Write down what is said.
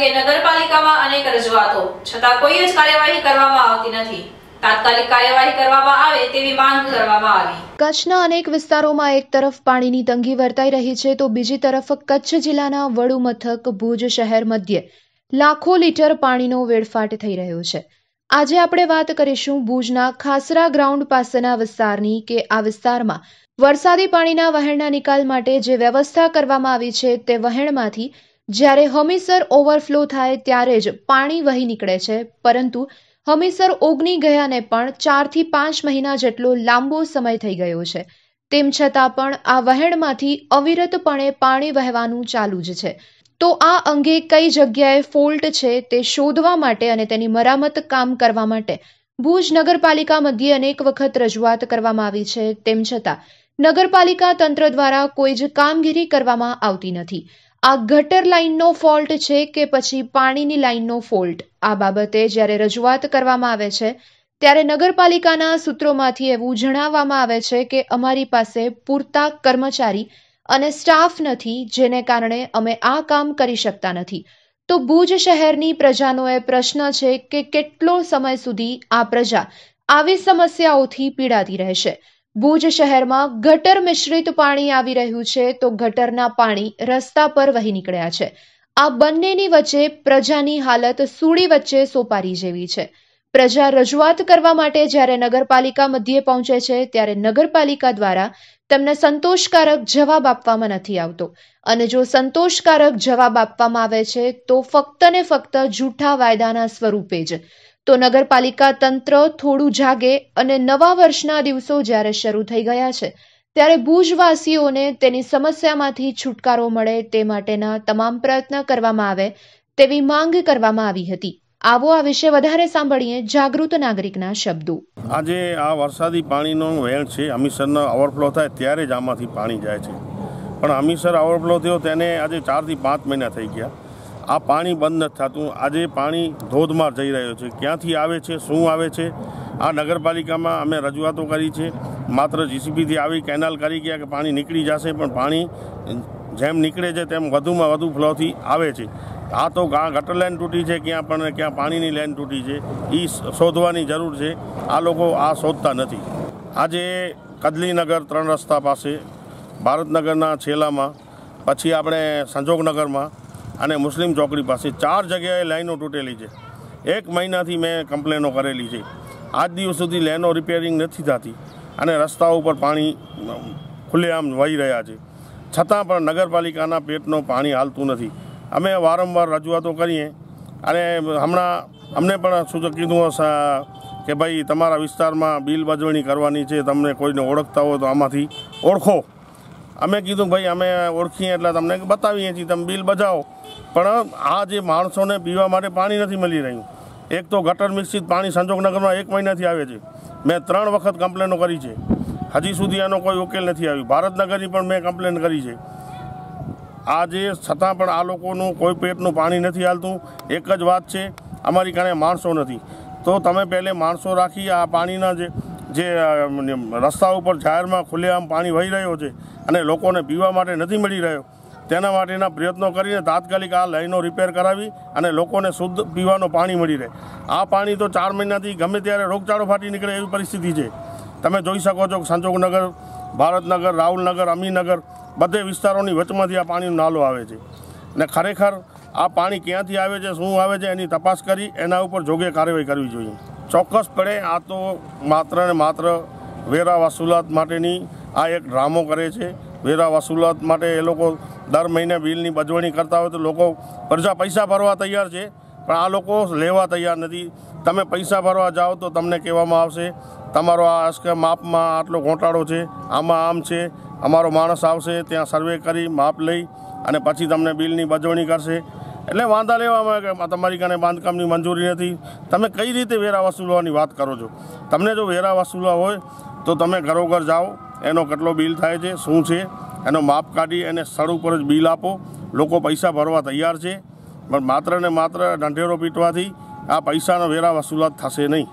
અંગે નગરપાલિકામાં અનેક રજૂઆતો છતાં કોઈ જ કાર્યવાહી કરવામાં આવતી નથી કચ્છના અનેક વિસ્તારોમાં એક તરફ પાણીની તંગી વર્તાઈ રહી છે તો બીજી તરફ કચ્છ જિલ્લાના વડુ મથક ભુજ શહેર મધ્યે લાખો લીટર પાણીનો વેડફાટ થઈ રહ્યો છે આજે આપણે વાત કરીશું ભુજના ખાસરા ગ્રાઉન્ડ પાસેના વિસ્તારની કે આ વિસ્તારમાં વરસાદી પાણીના વહેણના નિકાલ માટે જે વ્યવસ્થા કરવામાં આવી છે તે વહેણમાંથી જ્યારે હમીસર ઓવરફ્લો થાય ત્યારે જ પાણી વહી નીકળે છે પરંતુ હમીસર ઓગની ગયાને પણ ચારથી પાંચ મહિના જેટલો લાંબો સમય થઈ ગયો છે તેમ છતાં પણ આ વહેણમાંથી અવિરતપણે પાણી વહેવાનું ચાલુ જ છે તો આ અંગે કઈ જગ્યાએ ફોલ્ટ છે તે શોધવા માટે અને તેની મરામત કામ કરવા માટે ભુજ નગરપાલિકા મધ્યે અનેક વખત રજૂઆત કરવામાં આવી છે તેમ છતાં નગરપાલિકા તંત્ર દ્વારા કોઈ જ કામગીરી કરવામાં આવતી નથી આ ગટર લાઇનનો ફોલ્ટ છે કે પછી પાણીની લાઇનનો ફોલ્ટ આ બાબતે જ્યારે રજૂઆત કરવામાં આવે છે ત્યારે નગરપાલિકાના સૂત્રોમાંથી એવું જણાવવામાં આવે છે કે અમારી પાસે પૂરતા કર્મચારી અને સ્ટાફ નથી જેને કારણે અમે આ કામ કરી શકતા નથી તો ભુજ શહેરની પ્રજાનો એ પ્રશ્ન છે કે કેટલો સમય સુધી આ પ્રજા આવી સમસ્યાઓથી પીડાતી રહેશે ભુજ શહેરમાં ગટર મિશ્રિત પાણી આવી રહ્યું છે તો ગટરના પાણી રસ્તા પર વહી નીકળ્યા છે આ બંનેની વચ્ચે પ્રજાની હાલત સૂડી વચ્ચે સોપારી જેવી છે પ્રજા રજૂઆત કરવા માટે જ્યારે નગરપાલિકા મધ્યે પહોંચે છે ત્યારે નગરપાલિકા દ્વારા તેમને સંતોષકારક જવાબ આપવામાં નથી આવતો અને જો સંતોષકારક જવાબ આપવામાં આવે છે તો ફક્ત ને ફક્ત જૂઠા વાયદાના સ્વરૂપે જ તો નગરપાલિકા તંત્ર થોડું જાગે અને નવા વર્ષના દિવસો જ્યારે શરૂ થઈ ગયા છે ત્યારે ભુજવાસીઓને તેની સમસ્યામાંથી છુટકારો મળે તે માટેના તમામ પ્રયત્ન કરવામાં આવે તેવી માંગ કરવામાં આવી હતી આવો આ વિશે વધારે સાંભળીએ જાગૃત નાગરિકના શબ્દો આજે આ વરસાદી પાણીનો વહેણ છે અમીસરનો ઓવરફ્લો થાય ત્યારે જ આમાંથી પાણી જાય છે પણ અમીસર ઓવરફ્લો થયો તેને આજે ચારથી પાંચ મહિના થઈ ગયા આ પાણી બંધ નથી થતું આજે પાણી ધોધમાર જઈ રહ્યો છે ક્યાંથી આવે છે શું આવે છે આ નગરપાલિકામાં અમે રજૂઆતો કરી છે માત્ર જીસીબીથી આવી કેનાલ કરી ગયા કે પાણી નીકળી જશે પણ પાણી જેમ નીકળે છે તેમ વધુમાં વધુ ફ્લોથી આવે છે આ તો ગટર લાઇન તૂટી છે ક્યાં પણ ક્યાં પાણીની લાઇન તૂટી છે એ શોધવાની જરૂર છે આ લોકો આ શોધતા નથી આજે કદલીનગર ત્રણ રસ્તા પાસે ભારતનગરના છેલ્લામાં પછી આપણે સંજોગનગરમાં અને મુસ્લિમ ચોકડી પાસે ચાર જગ્યાએ લાઈનો તૂટેલી છે એક મહિનાથી મેં કમ્પ્લેનો કરેલી છે આજ દિવસ સુધી લાઈનો રિપેરિંગ નથી થતી અને રસ્તા ઉપર પાણી ખુલ્લેઆમ વહી રહ્યા છે છતાં પણ નગરપાલિકાના પેટનો પાણી હાલતું નથી અમે વારંવાર રજૂઆતો કરીએ અને હમણાં અમને પણ સૂચક કીધું કે ભાઈ તમારા વિસ્તારમાં બિલ બજવણી કરવાની છે તમને કોઈને ઓળખતા હોય તો આમાંથી ઓળખો અમે કીધું ભાઈ અમે ઓળખીએ એટલે તમને બતાવીએ છીએ તમે બિલ બજાવો પણ આ જે માણસોને પીવા માટે પાણી નથી મળી રહ્યું એક તો ગટર મિશ્રિત પાણી સંજોગનગરમાં એક મહિનાથી આવે છે મેં ત્રણ વખત કમ્પ્લેનો કરી છે હજી સુધી આનો કોઈ ઉકેલ નથી આવ્યો ભારતનગરની પણ મેં કમ્પ્લેન કરી છે આજે છતાં પણ આ લોકોનું કોઈ પેટનું પાણી નથી હાલતું એક જ વાત છે અમારી કારણે માણસો નથી તો તમે પહેલે માણસો રાખી આ પાણીના જે જે રસ્તા ઉપર જાહેરમાં ખુલ્લેઆમ પાણી વહી રહ્યો છે અને લોકોને પીવા માટે નથી મળી રહ્યો તેના માટેના પ્રયત્નો કરીને તાત્કાલિક આ લાઈનો રિપેર કરાવી અને લોકોને શુદ્ધ પીવાનું પાણી મળી રહે આ પાણી તો ચાર મહિનાથી ગમે ત્યારે રોગચાળો ફાટી નીકળે એવી પરિસ્થિતિ છે તમે જોઈ શકો છો સંજોગનગર ભારતનગર રાહુલનગર અમીનગર બધે વિસ્તારોની વચમાંથી આ પાણીનો નાલો આવે છે અને ખરેખર આ પાણી ક્યાંથી આવે છે શું આવે છે એની તપાસ કરી એના ઉપર જોગે કાર્યવાહી કરવી જોઈએ ચોક્કસપણે આ તો માત્ર ને માત્ર વેરા વસૂલાત માટેની આ એક ડ્રામો કરે છે વેરા વસૂલાત માટે એ લોકો દર મહિને બિલની બજવણી કરતા હોય તો લોકો પ્રજા પૈસા ભરવા તૈયાર છે પણ આ લોકો લેવા તૈયાર નથી તમે પૈસા ભરવા જાઓ તો તમને કહેવામાં આવશે તમારો આ માપમાં આટલો ઘોટાળો છે આમાં આમ છે અમારો માણસ આવશે ત્યાં સર્વે કરી માપ લઈ અને પછી તમને બિલની બજવણી કરશે એટલે વાંધા લેવામાં કે તમારી કાને બાંધકામની મંજૂરી નથી તમે કઈ રીતે વેરા વસૂલવાની વાત કરો છો તમને જો વેરા વસૂલવા હોય તો તમે ઘરોઘર જાઓ એનો કેટલો બિલ થાય છે શું છે એનો માપ કાઢી એને સ્થળ ઉપર જ બિલ આપો લોકો પૈસા ભરવા તૈયાર છે પણ માત્ર ને માત્ર ઢંઢેરો પીટવાથી આ પૈસાનો વેરા વસૂલાત થશે નહીં